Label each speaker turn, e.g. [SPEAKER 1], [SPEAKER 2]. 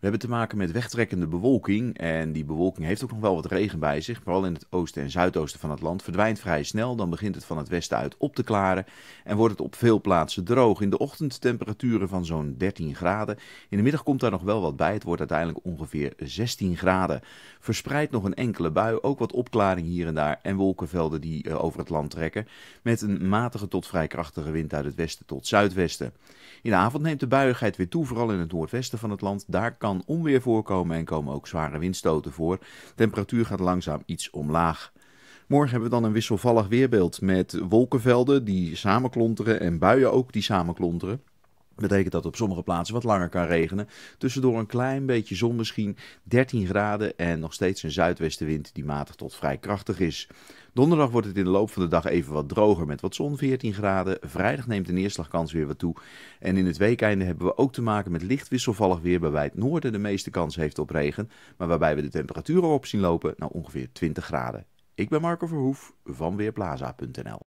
[SPEAKER 1] We hebben te maken met wegtrekkende bewolking. En die bewolking heeft ook nog wel wat regen bij zich. Vooral in het oosten en zuidoosten van het land. Verdwijnt vrij snel. Dan begint het van het westen uit op te klaren. En wordt het op veel plaatsen droog. In de ochtend temperaturen van zo'n 13 graden. In de middag komt daar nog wel wat bij. Het wordt uiteindelijk ongeveer 16 graden. Verspreid nog een enkele bui. Ook wat opklaring hier en daar. En wolkenvelden die eh, over het land trekken. Met een matige tot vrij krachtige wind uit het westen tot zuidwesten. In de avond neemt de buiigheid weer toe. Vooral in het noordwesten van het land. Daar kan kan onweer voorkomen en komen ook zware windstoten voor. Temperatuur gaat langzaam iets omlaag. Morgen hebben we dan een wisselvallig weerbeeld met wolkenvelden die samenklonteren en buien ook die samenklonteren. Betekent dat op sommige plaatsen wat langer kan regenen. Tussendoor een klein beetje zon misschien. 13 graden en nog steeds een zuidwestenwind die matig tot vrij krachtig is. Donderdag wordt het in de loop van de dag even wat droger met wat zon, 14 graden. Vrijdag neemt de neerslagkans weer wat toe. En in het weekeinde hebben we ook te maken met licht wisselvallig weer, waarbij het noorden de meeste kans heeft op regen, maar waarbij we de temperaturen op zien lopen naar ongeveer 20 graden. Ik ben Marco Verhoef van Weerplaza.nl.